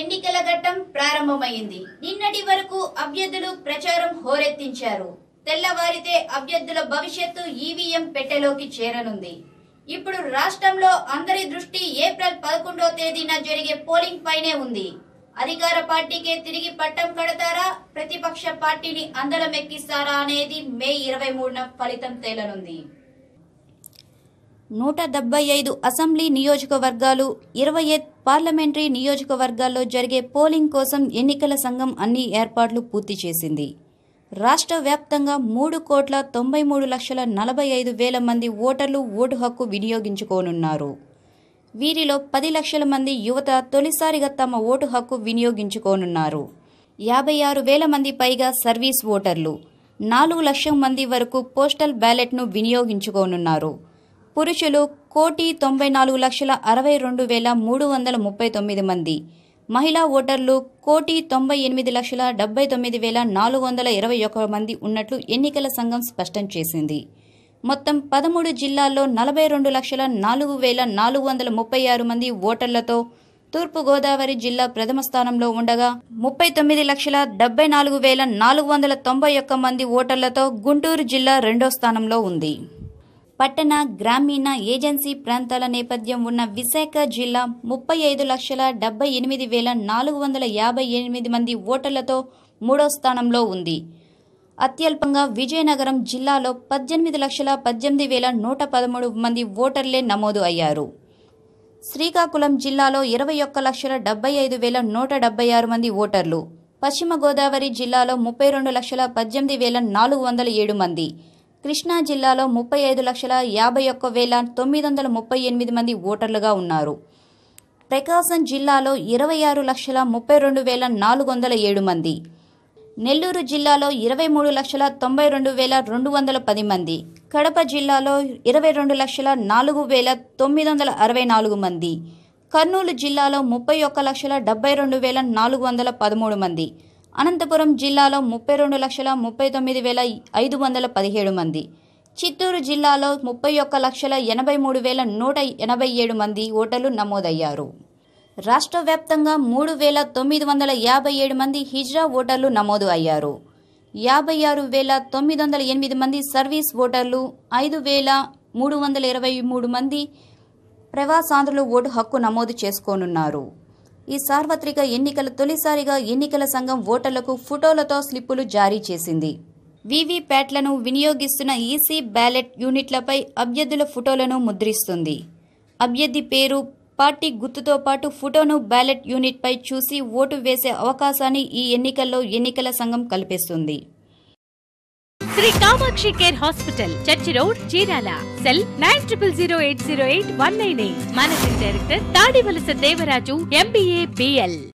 ఎన్నికల ఘట్టం ప్రారంభమైంది నిన్నటి వరకు అభ్యర్థులు ప్రచారం హోరెత్తించారు తెల్లవారితే అభ్యర్థుల భవిష్యత్తు ఈవీఎం పెట్టెలోకి చేరనుంది ఇప్పుడు రాష్ట్రంలో అందరి దృష్టి ఏప్రిల్ పదకొండో తేదీన జరిగే పోలింగ్ పైనే ఉంది అధికార పార్టీకే తిరిగి పట్టం కడతారా ప్రతిపక్ష పార్టీని అందలం ఎక్కిస్తారా అనేది మే ఇరవై మూడున ఫలితం తేలనుంది నూట డెబ్బై ఐదు అసెంబ్లీ నియోజకవర్గాలు ఇరవై పార్లమెంటరీ నియోజకవర్గాల్లో జరిగే పోలింగ్ కోసం ఎన్నికల సంఘం అన్ని ఏర్పాట్లు పూర్తి చేసింది రాష్ట్ర వ్యాప్తంగా మూడు కోట్ల తొంభై మూడు లక్షల నలభై ఐదు వేల మంది ఓటర్లు ఓటు హక్కు వినియోగించుకోనున్నారు వీరిలో పది లక్షల మంది యువత తొలిసారిగా తమ ఓటు హక్కు వినియోగించుకోనున్నారు యాభై ఆరు వేల మంది పైగా సర్వీస్ ఓటర్లు నాలుగు లక్షల మంది వరకు పోస్టల్ బ్యాలెట్ను వినియోగించుకోనున్నారు పురుషులు కోటి తొంభై నాలుగు లక్షల అరవై రెండు వేల మూడు వందల ముప్పై తొమ్మిది మంది మహిళా ఓటర్లు కోటి తొంభై ఎనిమిది లక్షల డెబ్బై తొమ్మిది వేల నాలుగు వందల ఇరవై ఒక మంది ఉన్నట్లు ఎన్నికల సంఘం స్పష్టం చేసింది మొత్తం పదమూడు జిల్లాల్లో నలభై రెండు లక్షల నాలుగు వేల నాలుగు వందల ముప్పై ఆరు మంది ఓటర్లతో తూర్పుగోదావరి జిల్లా ప్రథమ స్థానంలో ఉండగా ముప్పై తొమ్మిది లక్షల డెబ్బై నాలుగు వేల నాలుగు వందల తొంభై ఒక్క మంది ఓటర్లతో గుంటూరు జిల్లా రెండో స్థానంలో ఉంది పట్టణ గ్రామీణ ఏజెన్సీ ప్రాంతాల నేపథ్యం ఉన్న విశాఖ జిల్లా ముప్పై ఐదు లక్షల డెబ్బై ఎనిమిది వేల నాలుగు వందల యాభై ఎనిమిది మంది ఓటర్లతో మూడో స్థానంలో ఉంది అత్యల్పంగా విజయనగరం జిల్లాలో పద్దెనిమిది లక్షల పద్దెనిమిది వేల నూట పదమూడు మంది ఓటర్లే నమోదు అయ్యారు శ్రీకాకుళం జిల్లాలో ఇరవై ఒక్క లక్షల డెబ్బై ఐదు వేల నూట డెబ్బై ఆరు మంది ఓటర్లు పశ్చిమ గోదావరి జిల్లాలో ముప్పై రెండు లక్షల పద్దెనిమిది వేల నాలుగు వందల ఏడు మంది కృష్ణా జిల్లాలో ముప్పై ఐదు లక్షల యాభై ఒక్క వేల తొమ్మిది వందల ముప్పై ఎనిమిది మంది ఓటర్లుగా ఉన్నారు ప్రకాశం జిల్లాలో ఇరవై ఆరు లక్షల ముప్పై రెండు వేల నాలుగు వందల ఏడు మంది నెల్లూరు జిల్లాలో ఇరవై మూడు లక్షల తొంభై రెండు వేల రెండు వందల పది మంది కడప జిల్లాలో ఇరవై రెండు లక్షల నాలుగు వేల తొమ్మిది వందల అరవై నాలుగు మంది కర్నూలు జిల్లాలో ముప్పై ఒక్క లక్షల డెబ్బై రెండు వేల నాలుగు వందల పదమూడు మంది అనంతపురం జిల్లాలో ముప్పై రెండు లక్షల ముప్పై తొమ్మిది వేల ఐదు వందల పదిహేడు మంది చిత్తూరు జిల్లాలో ముప్పై ఒక్క లక్షల ఎనభై మూడు వేల నూట ఎనభై ఏడు మంది ఓటర్లు నమోదయ్యారు రాష్ట్ర వ్యాప్తంగా మూడు వేల తొమ్మిది వందల యాభై ఏడు మంది హిజ్రా ఓటర్లు నమోదు అయ్యారు యాభై ఆరు వేల తొమ్మిది వందల ఎనిమిది మంది సర్వీస్ ఓటర్లు ఐదు వేల మూడు వందల ఇరవై మూడు మంది ప్రవాసాంధ్రులు ఓటు హక్కు నమోదు చేసుకోనున్నారు ఈ సార్వత్రిక ఎన్నికల తొలిసారిగా ఎన్నికల సంఘం ఓటర్లకు ఫోటోలతో స్లిప్పులు జారీ చేసింది ప్యాట్లను వినియోగిస్తున్న ఈసీ బ్యాలెట్ యూనిట్లపై అభ్యర్థుల ఫోటోలను ముద్రిస్తుంది అభ్యర్థి పేరు పార్టీ గుర్తుతో పాటు ఫోటోను బ్యాలెట్ యూనిట్పై చూసి ఓటు వేసే అవకాశాన్ని ఈ ఎన్నికల్లో ఎన్నికల సంఘం కల్పిస్తుంది Shri Kamakshi care hospital church road Chirala cell nine triple zero eight zero eight one nine eight managing director Tadivalasa Devaraju MBA BL